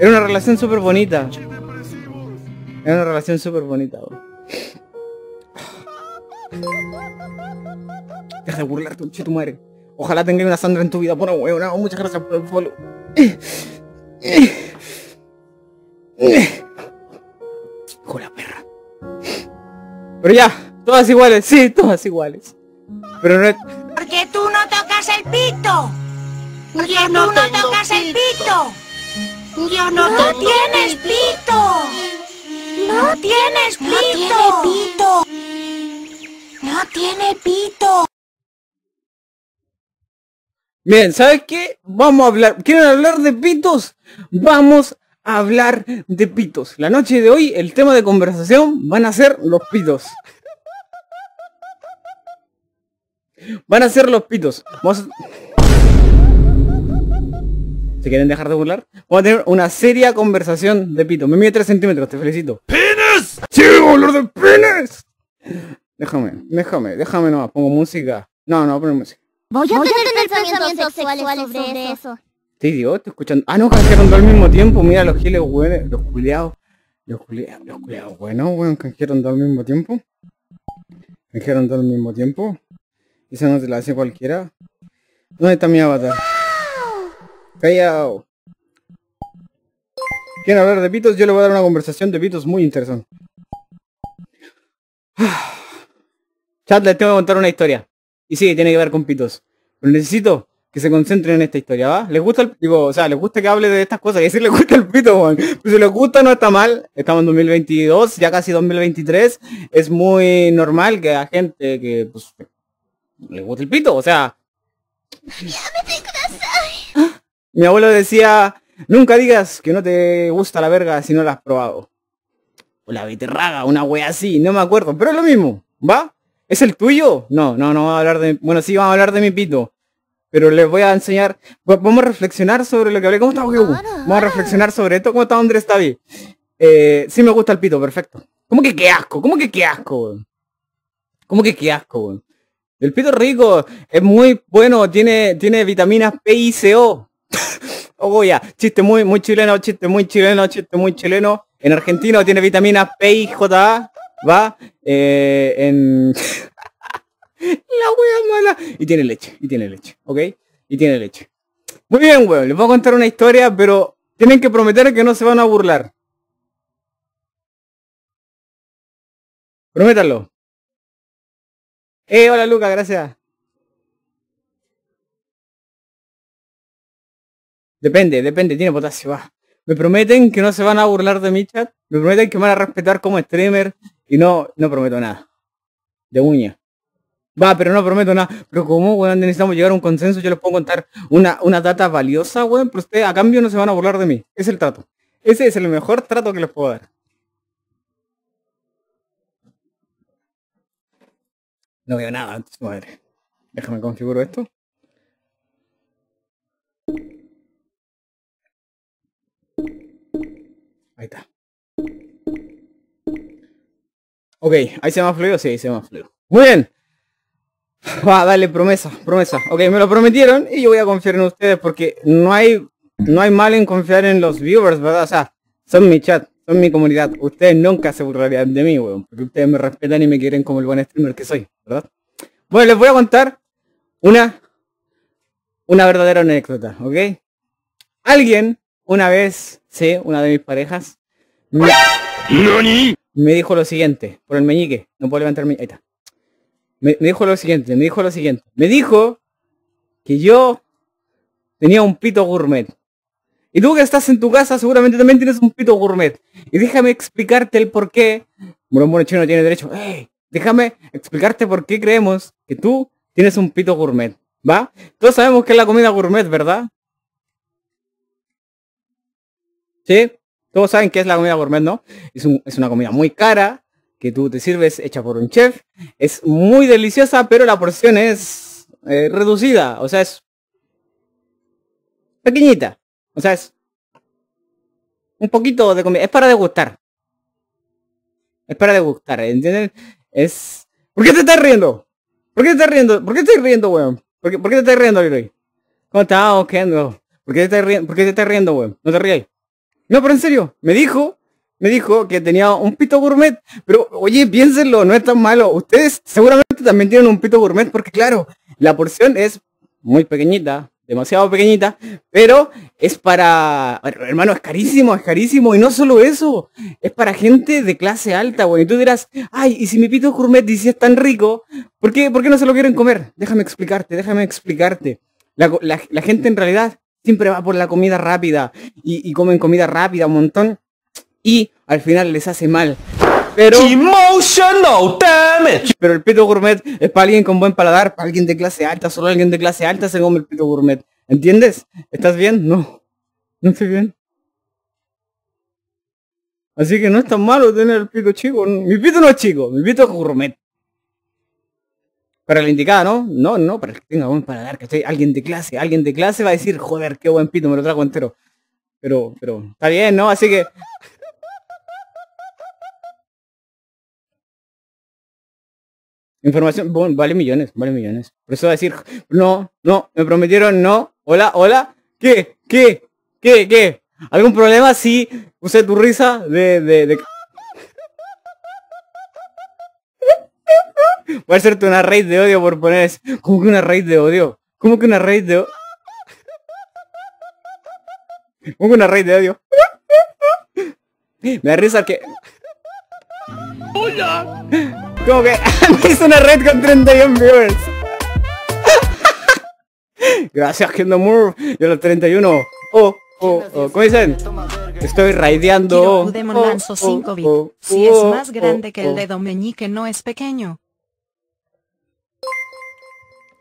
Era una relación súper bonita. Era una relación súper bonita, bro. Deja de burlarte, un tu madre. Ojalá tengas una Sandra en tu vida, por bueno, muchas gracias por el follow. la perra. Pero ya, todas iguales, sí, todas iguales. Pero no es... Porque tú no tocas el pito. Porque, tú no tocas el pito no, tienes pito. No tienes pito. No tiene pito. No tiene pito. Bien, ¿sabes qué? Vamos a hablar. ¿Quieren hablar de pitos? Vamos a hablar de pitos. La noche de hoy, el tema de conversación van a ser los pitos. Van a ser los pitos. ¿Se quieren dejar de burlar? Vamos a tener una seria conversación de pito. Me mide 3 centímetros, te felicito. ¡Penes! ¡Sí, olor de penes! Déjame, déjame, déjame nomás. Pongo música. No, no, pongo música. Voy a, tener, a tener pensamientos, sexuales, sobre, eso. eso. Dios, estoy escuchando. Ah, no, canjearon todo al mismo tiempo. Mira los giles, güey. Los culiados. Los culiados, los culiados, bueno, weón, canjearon todo al mismo tiempo. Canjearon todo al mismo tiempo. Esa no se la hace cualquiera. ¿Dónde está mi avatar? ¿Quieren hablar de pitos? Yo le voy a dar una conversación de pitos muy interesante. Chat, les tengo que contar una historia. Y sí, tiene que ver con pitos. Pero necesito que se concentren en esta historia, ¿va? ¿Les gusta el pito? o sea, les gusta que hable de estas cosas? Y si les gusta el pito, Juan? Pues si les gusta no está mal. Estamos en 2022, ya casi 2023. Es muy normal que a gente que pues le guste el pito, o sea. Mi abuelo decía, nunca digas que no te gusta la verga si no la has probado. O la beterraga, una wea así, no me acuerdo, pero es lo mismo, ¿va? ¿Es el tuyo? No, no, no vamos a hablar de... Bueno, sí, vamos a hablar de mi pito. Pero les voy a enseñar... Vamos a reflexionar sobre lo que hablé. ¿Cómo está, Goku? Vamos a reflexionar sobre esto. ¿Cómo está, Andrés? Está bien. Eh, sí me gusta el pito, perfecto. ¿Cómo que qué asco? ¿Cómo que qué asco, ¿Cómo que qué asco, El pito rico es muy bueno, tiene, tiene vitaminas P y C O. oh, chiste muy, muy chileno, chiste muy chileno, chiste muy chileno. En argentino tiene vitamina P y J, va, eh, en... la hueá mala. Y tiene leche, y tiene leche, ¿ok? Y tiene leche. Muy bien, weón, les voy a contar una historia, pero tienen que prometer que no se van a burlar. Prométanlo. Eh, hola Luca, gracias. Depende, depende, tiene potasio, va. Me prometen que no se van a burlar de mi chat, me prometen que me van a respetar como streamer y no, no prometo nada. De uña. Va, pero no prometo nada. Pero como, weón, necesitamos llegar a un consenso, yo les puedo contar una, una data valiosa, weón, pero ustedes a cambio no se van a burlar de mí. Es el trato. Ese es el mejor trato que les puedo dar. No veo nada, madre. Déjame configuro esto. Ahí está. Ok, ahí se me ha fluido, sí, ahí se me ha fluido. Muy bien. Va, dale, promesa, promesa. Ok, me lo prometieron y yo voy a confiar en ustedes porque no hay, no hay mal en confiar en los viewers, ¿verdad? O sea, son mi chat, son mi comunidad. Ustedes nunca se burlarían de mí, weón. Porque ustedes me respetan y me quieren como el buen streamer que soy, ¿verdad? Bueno, les voy a contar una, una verdadera anécdota, ¿ok? Alguien una vez sí, una de mis parejas, me, dijo lo siguiente, por el meñique, no puedo levantar mi... Ahí está. Me, dijo lo siguiente, me dijo lo siguiente. Me dijo que yo tenía un pito gourmet. Y tú que estás en tu casa seguramente también tienes un pito gourmet. Y déjame explicarte el por qué. Morón Chino tiene derecho. déjame explicarte por qué creemos que tú tienes un pito gourmet. ¿Va? Todos sabemos que es la comida gourmet, ¿verdad? Sí, todos saben que es la comida gourmet, ¿no? Es, una comida muy cara, que tú te sirves hecha por un chef. Es muy deliciosa, pero la porción es eh, reducida, o sea, es pequeñita. O sea, es un poquito de comida. Es para degustar. Es para degustar, ¿entienden? Es... ¿Por qué te estás riendo? ¿Por qué te estás riendo? ¿Por qué te estás riendo, weón? ¿Por qué, te estás riendo, weón? ¿Cómo estás? ¿Por qué te estás riendo, ¿Por weón? No te ríes? No, pero en serio, me dijo, me dijo que tenía un pito gourmet. Pero, oye, piénsenlo, no es tan malo. Ustedes seguramente también tienen un pito gourmet porque, claro, la porción es muy pequeñita, demasiado pequeñita, pero es para, hermano, es carísimo, es carísimo, y no solo eso, es para gente de clase alta, bueno, Y tú dirás, ay, y si mi pito gourmet dice es tan rico, ¿por qué, ¿por qué no se lo quieren comer? Déjame explicarte, déjame explicarte. la gente en realidad siempre va por la comida rápida y, comen comida rápida un montón y al final les hace mal. Pero, pero el pito gourmet es para alguien con buen paladar, para alguien de clase alta, solo alguien de clase alta se come el pito gourmet. ¿Entiendes? ¿Estás bien? No. No estoy bien. Así que no es tan malo tener el pito chico. Mi pito no es chico, mi pito es gourmet. Para la indicada, ¿no? No, no, para que tenga buen que estoy Alguien de clase, alguien de clase va a decir, joder, qué buen pito, me lo trago entero. Pero, pero, está bien, ¿no? Así que... Información, vale millones, vale millones. Por eso va a decir, no, no, me prometieron, no, hola, hola, ¿qué? ¿Qué? ¿Qué? ¿Qué? ¿Algún problema? Sí, usé tu risa de, de, de Voy a hacerte una raid de odio por poner eso. ¿Cómo que una raid de odio? ¿Cómo que una raid de odio? ¿Cómo que una raid de odio? Me da risa que... ¡Hola! ¿Cómo que? Me hizo una raid con 31 viewers. Gracias, no Yo los 31. Oh, oh, oh. ¿Cómo dicen? Estoy raideando. Oh, oh, oh, si es más grande que el dedo meñique no es pequeño.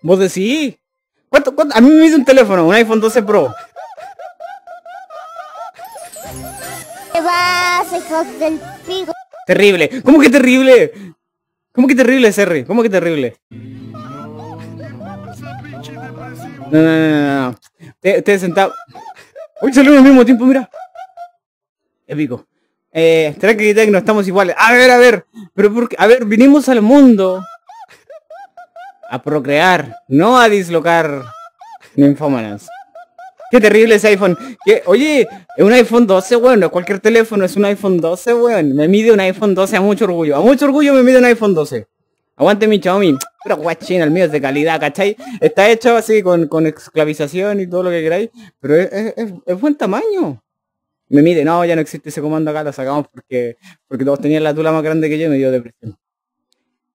Vos decís. ¿Cuánto, ¿Cuánto? A mí me hizo un teléfono, un iPhone 12 Pro. Terrible. ¿Cómo que terrible? ¿Cómo que terrible, Serri? ¿Cómo que terrible? No, no, no, no. Ustedes te sentado. Hoy salimos al mismo tiempo, mira. Épico. Eh, será que no estamos iguales. A ver, a ver. Pero porque. A ver, vinimos al mundo a procrear, no a dislocar ninfómanas. Qué terrible ese iPhone. Oye, es un iPhone 12, weón. cualquier teléfono, es un iPhone 12, weón. Me mide un iPhone 12 a mucho orgullo. A mucho orgullo me mide un iPhone 12. Aguante mi Xiaomi. Pero guachín, el mío es de calidad, ¿cachai? Está hecho así con, con esclavización y todo lo que queráis. Pero es, buen tamaño. Me mide, no, ya no existe ese comando acá, lo sacamos porque, porque todos tenían la tula más grande que yo y me dio depresión.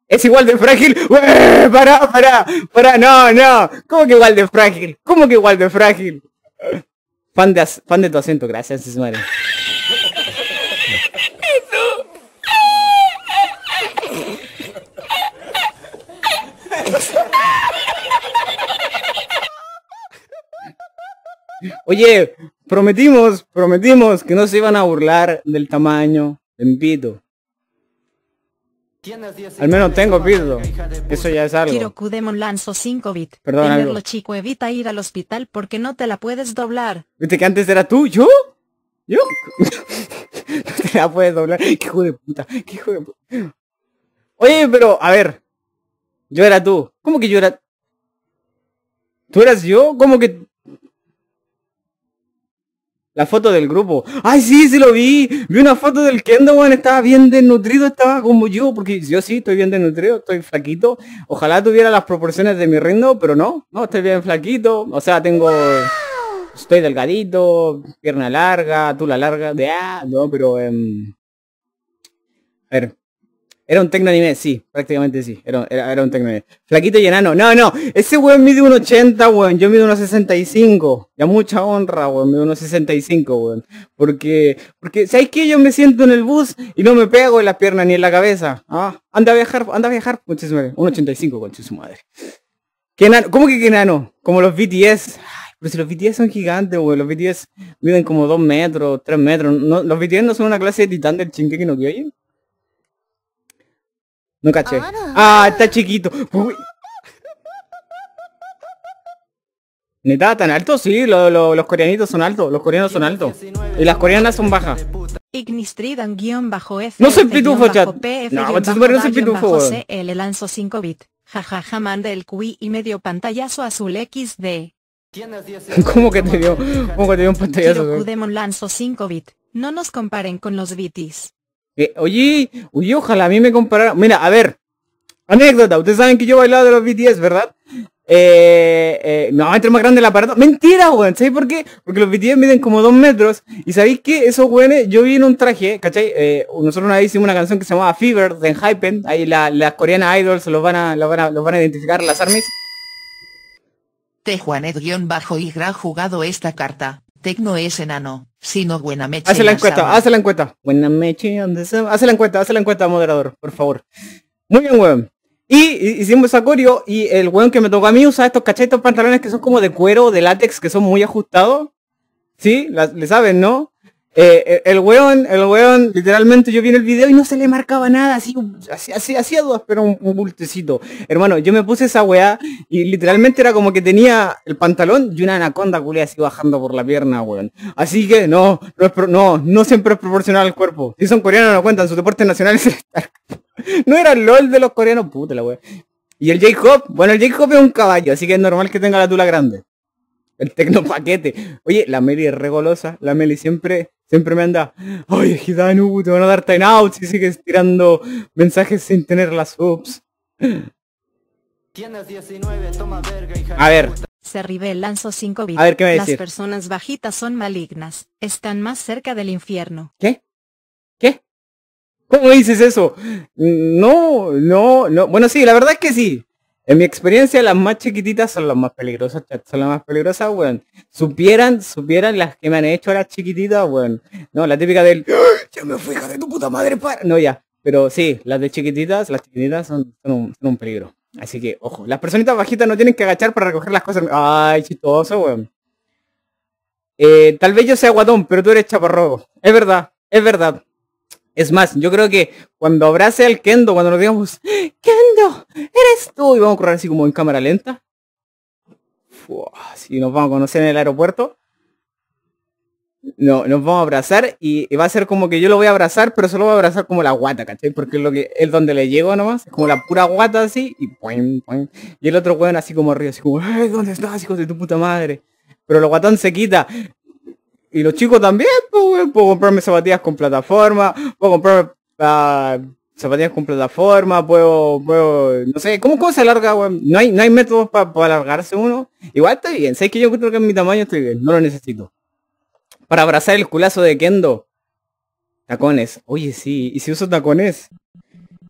Es igual de frágil. para! ¡Para! ¡No, no! ¿Cómo que igual de frágil? ¿Cómo que igual de frágil? Fan de, fan de tu acento, gracias, Ismael. Oye, prometimos, prometimos que no se iban a burlar del tamaño de pito. Al menos tengo piso, Eso ya es algo. Kiroku Demon lanzo 5 bit. Perdón, Tenerlo chico evita ir al hospital porque no te la puedes doblar. Viste que antes era tú, yo. Yo. no te la puedes doblar. Qué hijo de puta. Qué hijo de puta. Oye, pero, a ver. Yo era tú. ¿Cómo que yo era? ¿Tú eras yo? ¿Cómo que la foto del grupo. ¡Ay, sí, sí lo vi! Vi una foto del Kendo, Estaba bien desnutrido, estaba como yo. Porque yo sí, estoy bien desnutrido, estoy flaquito. Ojalá tuviera las proporciones de mi rindo, pero no. No, estoy bien flaquito. O sea, tengo... Estoy delgadito, pierna larga, tula larga. De, ah, no, pero... Eh, a ver, era un tecno anime, sí, prácticamente sí. Era, era, un tecno Flaquito y enano. No, no, ese weón mide 1,80, weón. Yo mido 1,65. Ya mucha honra, weón. Mido 1,65, weón. Porque, porque, ¿sabes qué? Yo me siento en el bus y no me pego en las piernas ni en la cabeza. Ah, anda a viajar, anda a viajar, Muchísimo. 1,85, con su madre. ¿Qué ¿Cómo que enano? Como los BTS. pero si los BTS son gigantes, weón. Los BTS miden como 2 metros, 3 metros. los BTS no son una clase de titán del chingue que no que oyen. No caché. Ah, ah, está chiquito. Uy. ¿Neta? ¿Tan alto? Sí, lo, los coreanitos son altos, los coreanos son altos. Y las coreanas son bajas. Ignistridan-F. No soy pitufo, chat. No, no soy pitufo. CL lanzo 5 bit. Jajaja, manda el QI y medio pantallazo azul XD. ¿Cómo que te dio? ¿Cómo que te dio un pantallazo? Demon lanzo 5 bit. No nos comparen con los bitis oye, oye, ojalá a mí me compararan. Mira, a ver, anécdota. Ustedes saben que yo bailado de los BTS, ¿verdad? ¿Me eh, eh, no, entre más grande el aparato. Mentira, weón. ¿Sabéis por qué? Porque los BTS miden como dos metros. Y sabéis que Eso, güey yo vi en un traje, ¿cachai? Eh, nosotros una vez hicimos una canción que se llamaba Fever de Hypen. Ahí las coreanas idols los van a, los van a, los van a identificar, las armies. y gran jugado esta carta. Tecno es enano sino no Hace la encuesta, hace la encuesta. buena ¿dónde se Hace la encuesta, hace la encuesta, moderador, por favor. Muy bien, weón. Y hicimos acorio y el weón que me tocó a mí usa estos cachetos pantalones que son como de cuero de látex, que son muy ajustados. Sí, le saben, ¿no? Eh, eh, el weón, el weón, literalmente yo vi en el video y no se le marcaba nada, así, así, hacía dudas, pero un, un, bultecito. Hermano, yo me puse esa weá y literalmente era como que tenía el pantalón y una anaconda culé así bajando por la pierna, weón. Así que no, no, es pro, no, no siempre es proporcional al cuerpo. Si son coreanos no cuentan, es el nacionales No era el LOL de los coreanos, puta la weá. Y el J-Hop, bueno, el J-Hop es un caballo, así que es normal que tenga la tula grande. El tecnopaquete. Oye, la Meli es regolosa, la Meli siempre Siempre me anda, oye Gitanu, te van a dar time out si sigues tirando mensajes sin tener las subs. Tienes 19, toma verga, hija A ver. Se lanzó 5 bits. A ver, ¿qué me Las personas bajitas son malignas. Están más cerca del infierno. ¿Qué? ¿Qué? ¿Cómo dices eso? No, no, no. Bueno, sí, la verdad es que sí. En mi experiencia, las más chiquititas son las más peligrosas, son las más peligrosas, weón. Supieran, supieran las que me han hecho las chiquititas, weón. No, la típica del, ¡Ah! ya me fui, hija de tu puta madre, para. No, ya. Pero sí, las de chiquititas, las chiquititas son, un, peligro. Así que, ojo, las personitas bajitas no tienen que agachar para recoger las cosas. Ay, chistoso, weón. Eh, tal vez yo sea guatón, pero tú eres chaparro Es verdad, es verdad. Es más, yo creo que cuando abrace al Kendo, cuando nos digamos, Kendo, eres tú, y vamos a correr así como en cámara lenta. si nos vamos a conocer en el aeropuerto. No, nos vamos a abrazar y, va a ser como que yo lo voy a abrazar, pero solo voy a abrazar como la guata, ¿cachai? Porque es lo que donde le llego nomás, es como la pura guata así y Y el otro weón así como arriba, así como, ¿dónde estás, hijo de tu puta madre? Pero el guatón se quita. Y los chicos también, pues, puedo comprarme zapatillas con plataforma, puedo comprarme ah, zapatillas con plataforma, puedo, puedo, no sé, ¿cómo, cómo se alarga, No hay, no hay métodos para alargarse uno. Igual está bien, sé que yo creo que en mi tamaño estoy bien, no lo necesito. Para abrazar el culazo de Kendo. Tacones. Oye, sí, ¿y si uso tacones?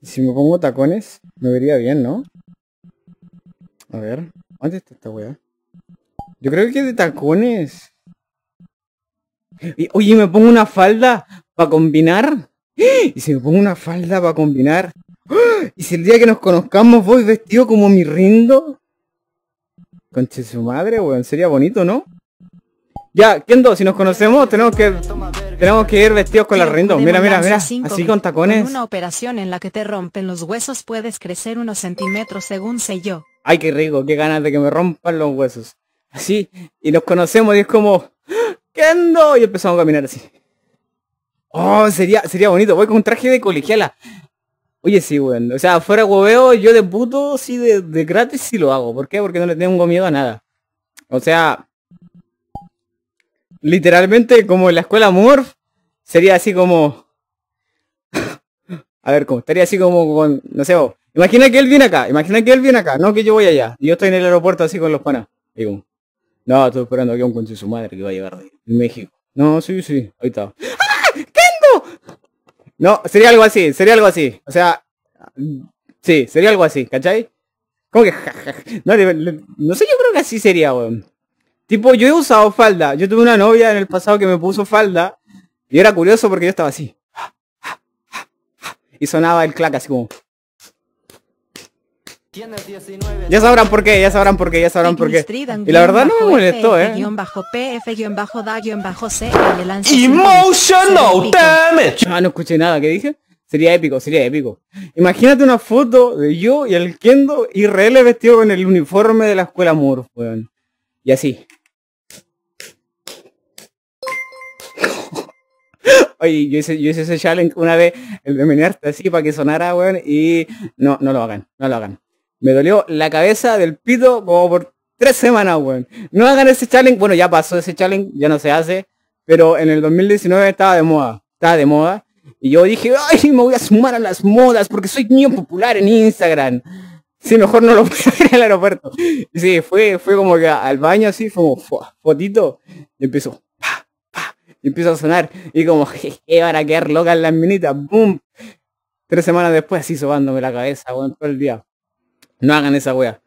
si me pongo tacones? Me vería bien, ¿no? A ver, ¿dónde está esta weá? Yo creo que es de tacones. Y, oye, me pongo una falda para combinar. Y si me pongo una falda para combinar. Y si el día que nos conozcamos voy vestido como mi rindo. Conche su madre, weón. Sería bonito, ¿no? Ya, dos? si nos conocemos tenemos que tenemos que ir vestidos con la rindo Mira, mira, mira. Así con tacones. Con una operación en la que te rompen los huesos puedes crecer unos centímetros según sé yo. Ay, qué rico, qué ganas de que me rompan los huesos. Así, y nos conocemos y es como, y empezamos a caminar así. Oh, sería, sería bonito. Voy con un traje de colegiala. Oye, sí, weón. O sea, fuera hueveo, yo de puto, sí, de, gratis sí lo hago. ¿Por qué? Porque no le tengo miedo a nada. O sea, literalmente como en la escuela Morph, sería así como... a ver, ¿cómo? Estaría así como con, no sé, imagina que él viene acá, imagina que él viene acá, no que yo voy allá. Y yo estoy en el aeropuerto así con los panas. No, estoy esperando que un de su madre que va a llevar de México. No, sí, sí, ahí está. ¡Ah! ¡Kendo! No, sería algo así, sería algo así. O sea, sí, sería algo así, ¿cachai? ¿Cómo que no, no sé, yo creo que así sería, weón. Tipo, yo he usado falda. Yo tuve una novia en el pasado que me puso falda. Y era curioso porque yo estaba así. Y sonaba el clac así como. Ya sabrán por qué, ya sabrán por qué, ya sabrán por qué. Y la verdad no me molestó, eh. Bajo bajo bajo Emotional damage. Ah, no escuché nada, ¿qué dije? Sería épico, sería épico. Imagínate una foto de yo y el Kendo IRL vestido con el uniforme de la escuela amor. weón. Y así. Oye, yo hice, yo hice ese challenge una vez, el de menearte así para que sonara, weón, y no, no lo hagan, no lo hagan. Me dolió la cabeza del pito como por tres semanas, weón. No hagan ese challenge. Bueno, ya pasó ese challenge, ya no se hace. Pero en el 2019 estaba de moda. Estaba de moda. Y yo dije, ay, me voy a sumar a las modas porque soy niño popular en Instagram. Si mejor no lo puse en el aeropuerto. Sí, fue, fue como que al baño así, como fotito. Y empezó. Pa, pa, y empezó a sonar. Y como, jeje, van a quedar locas las minitas. ¡Bum! Tres semanas después así sobándome la cabeza, bueno todo el día. No hagan esa wea.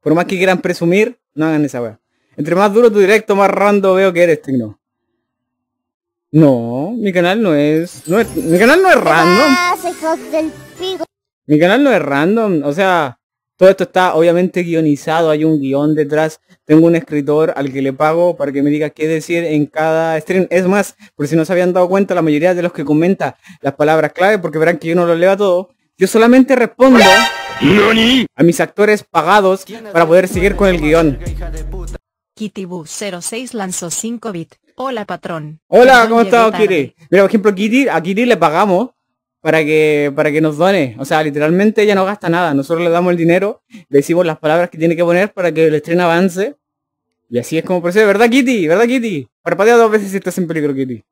Por más que quieran presumir, no hagan esa wea. Entre más duro tu directo, más rando veo que eres, Tecno. No, mi canal no es, no es mi canal no es random. Mi canal no es random, o sea, todo esto está obviamente guionizado, hay un guión detrás. Tengo un escritor al que le pago para que me diga qué decir en cada stream. Es más, por si no se habían dado cuenta, la mayoría de los que comenta las palabras clave, porque verán que yo no lo leo a todo, yo solamente respondo a mis actores pagados para poder seguir con el guión. Kittybu06 lanzó 5 bits. Hola patrón. Hola, ¿cómo estás Kitty? Mira, por ejemplo, Kitty, a Kitty le pagamos para que, para que nos done. O sea, literalmente ella no gasta nada. Nosotros le damos el dinero, le decimos las palabras que tiene que poner para que el estreno avance. Y así es como procede. ¿Verdad, Kitty? ¿Verdad, Kitty? Parpadea dos veces si estás en peligro, Kitty.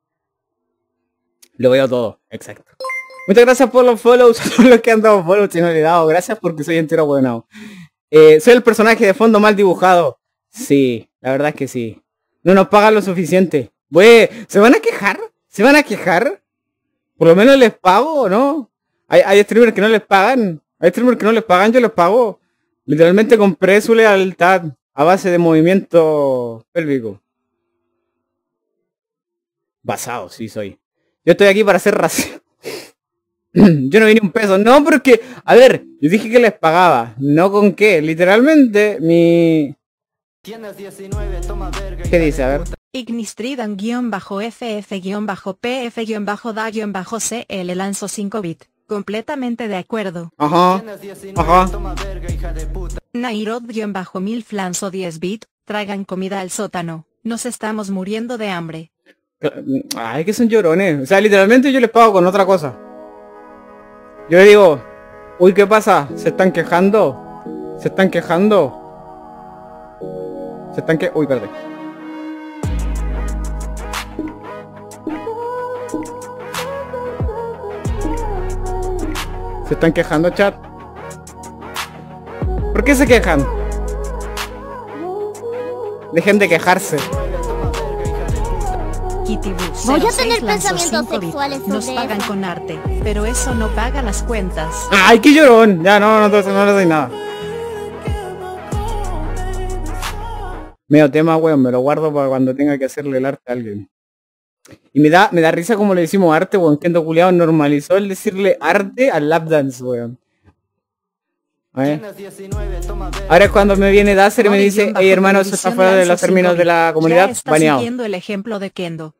Lo a todo, exacto. Muchas gracias por los follows, por los que han dado follows y no le he dado. Gracias porque soy entero bueno. Eh, soy el personaje de fondo mal dibujado. Sí, la verdad es que sí. No nos pagan lo suficiente. Güey, ¿se van a quejar? ¿Se van a quejar? Por lo menos les pago, ¿no? Hay, hay streamers que no les pagan. Hay streamers que no les pagan, yo les pago. Literalmente compré su lealtad a base de movimiento pélvico. Basado, sí soy. Yo estoy aquí para hacer racista yo no vi ni un peso. No, pero es que, a ver, yo dije que les pagaba. No con qué. Literalmente, mi... ¿Qué dice? A ver. Ignistridan-FF-PF-DA-CL lanzo 5 bit. Completamente de acuerdo. Ajá. Ajá. nairobi 1000 lanzo 10 bit. Traigan comida al sótano. Nos estamos muriendo de hambre. Ay, que son llorones. O sea, literalmente yo les pago con otra cosa. Yo digo, uy, ¿qué pasa? ¿Se están quejando? ¿Se están quejando? Se están que... Uy, perdón. Se están quejando, chat. ¿Por qué se quejan? Dejen de quejarse. Voy a tener pensamientos sexuales Nos pagan con arte, pero eso no paga las cuentas. ¡Ay, qué llorón! Ya, no, no, no, le doy nada. Medio tema, weón, me lo guardo para cuando tenga que hacerle el arte a alguien. Y me da, me da risa como le decimos arte, weón. Kendo Culeado normalizó el decirle arte al lap dance, weón. ¿Eh? Ahora es cuando me viene y me dice, hey hermano, eso está fuera de los términos de la comunidad, está baneado. el ejemplo de Kendo.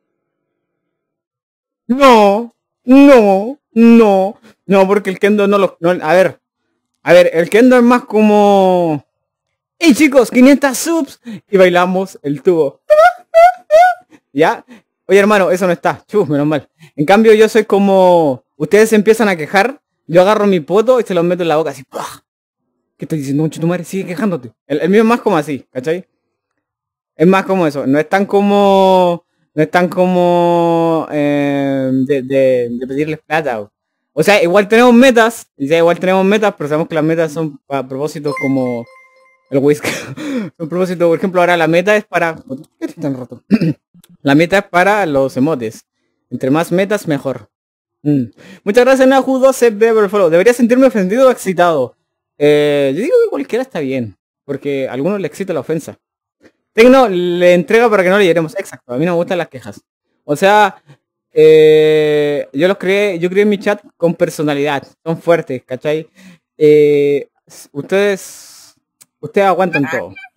No, no, no, no, porque el Kendo no lo... a ver, a ver, el Kendo es más como... ¡Hey chicos, 500 subs! Y bailamos el tubo. ¿Ya? Oye hermano, eso no está. Chus, menos mal. En cambio yo soy como... Ustedes empiezan a quejar, yo agarro mi poto y se lo meto en la boca así. ¿Qué estoy diciendo, mucho tu madre, sigue quejándote. El, mío es más como así, ¿cachai? Es más como eso, no es tan como, no es tan como em, de, de, pedirles plata. O. sea, igual tenemos metas, ya igual tenemos metas, pero sabemos que las metas son a propósitos como el whisky. son propósitos, por ejemplo, ahora la meta es para... qué roto? la meta es para los emotes. Entre más metas, mejor. Mm. Muchas gracias, Nahu12b por Debería sentirme ofendido o excitado. Eh, yo digo que cualquiera está bien, porque a algunos le excita la ofensa. Tecno le entrega para que no le lleguemos. Exacto, a mí no me gustan las quejas. O sea, eh, yo los creé, yo creé mi chat con personalidad. Son fuertes, ¿cachai? Eh, ustedes, ustedes aguantan todo.